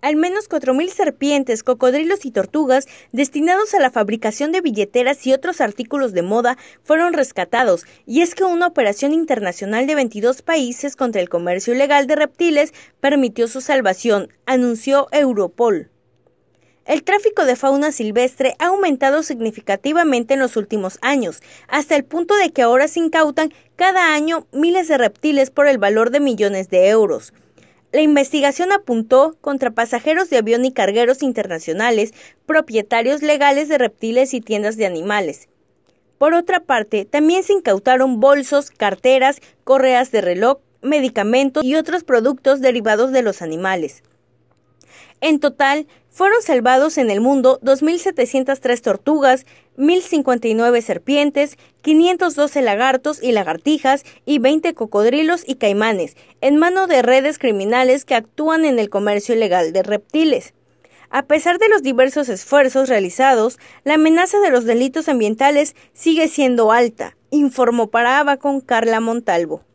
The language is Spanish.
Al menos 4.000 serpientes, cocodrilos y tortugas destinados a la fabricación de billeteras y otros artículos de moda fueron rescatados, y es que una operación internacional de 22 países contra el comercio ilegal de reptiles permitió su salvación, anunció Europol. El tráfico de fauna silvestre ha aumentado significativamente en los últimos años, hasta el punto de que ahora se incautan cada año miles de reptiles por el valor de millones de euros. La investigación apuntó contra pasajeros de avión y cargueros internacionales, propietarios legales de reptiles y tiendas de animales. Por otra parte, también se incautaron bolsos, carteras, correas de reloj, medicamentos y otros productos derivados de los animales. En total, fueron salvados en el mundo 2.703 tortugas, 1.059 serpientes, 512 lagartos y lagartijas y 20 cocodrilos y caimanes, en mano de redes criminales que actúan en el comercio ilegal de reptiles. A pesar de los diversos esfuerzos realizados, la amenaza de los delitos ambientales sigue siendo alta, informó para con Carla Montalvo.